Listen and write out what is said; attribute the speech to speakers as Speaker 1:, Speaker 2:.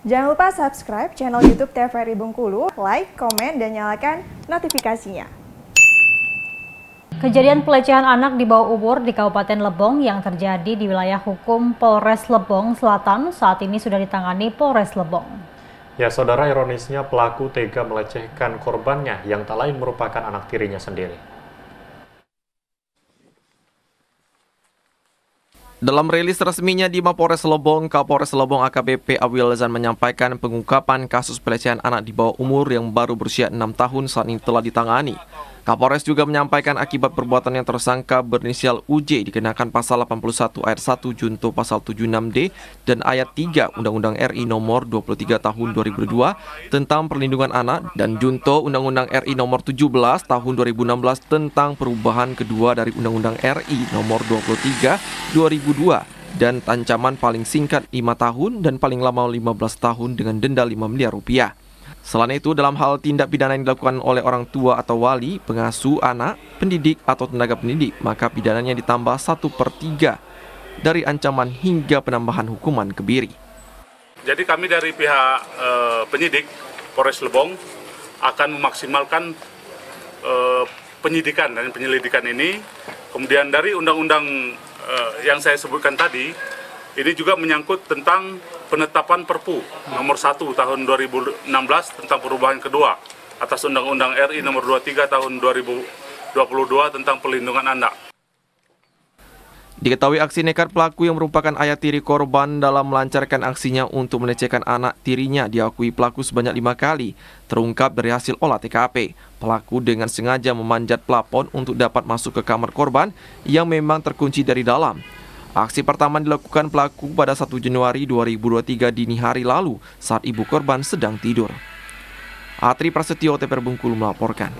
Speaker 1: Jangan lupa subscribe channel YouTube TVRI Bengkulu, like, komen, dan nyalakan
Speaker 2: notifikasinya. Kejadian pelecehan anak di bawah umur di Kabupaten Lebong yang terjadi di wilayah hukum Polres Lebong Selatan saat ini sudah ditangani Polres Lebong.
Speaker 3: Ya saudara ironisnya pelaku tega melecehkan korbannya yang
Speaker 1: tak lain merupakan anak tirinya sendiri. Dalam rilis resminya di Mapores Lebong, Kapolres Lebong AKBP Awil Zan menyampaikan pengungkapan kasus pelecehan anak di bawah umur yang baru berusia 6 tahun saat ini telah ditangani. Kapolres juga menyampaikan akibat perbuatan yang tersangka berinisial UJ dikenakan pasal 81 ayat 1 junto pasal 76D dan ayat 3 Undang-Undang RI nomor 23 tahun 2002 tentang perlindungan anak dan junto Undang-Undang RI nomor 17 tahun 2016 tentang perubahan kedua dari Undang-Undang RI nomor 23 2002 dan ancaman paling singkat 5 tahun dan paling lama 15 tahun dengan denda 5 miliar rupiah. Selain itu, dalam hal tindak pidana yang dilakukan oleh orang tua atau wali, pengasuh, anak, pendidik, atau tenaga pendidik, maka pidananya ditambah 1 per 3 dari ancaman hingga penambahan hukuman kebiri.
Speaker 3: Jadi kami dari pihak e, penyidik Polres Lebong akan memaksimalkan e, penyidikan dan penyelidikan ini. Kemudian dari undang-undang e, yang saya sebutkan tadi, ini juga menyangkut tentang penetapan Perpu nomor 1 tahun 2016 tentang perubahan kedua atas Undang-Undang RI nomor 23 tahun 2022 tentang perlindungan anak.
Speaker 1: Diketahui aksi nekat pelaku yang merupakan ayah tiri korban dalam melancarkan aksinya untuk melecehkan anak tirinya diakui pelaku sebanyak lima kali. Terungkap dari hasil olah TKP, pelaku dengan sengaja memanjat plafon untuk dapat masuk ke kamar korban yang memang terkunci dari dalam. Aksi pertama dilakukan pelaku pada 1 Januari 2023 dini hari lalu saat ibu korban sedang tidur. Atri Prasetyo TPR Bungkulu melaporkan.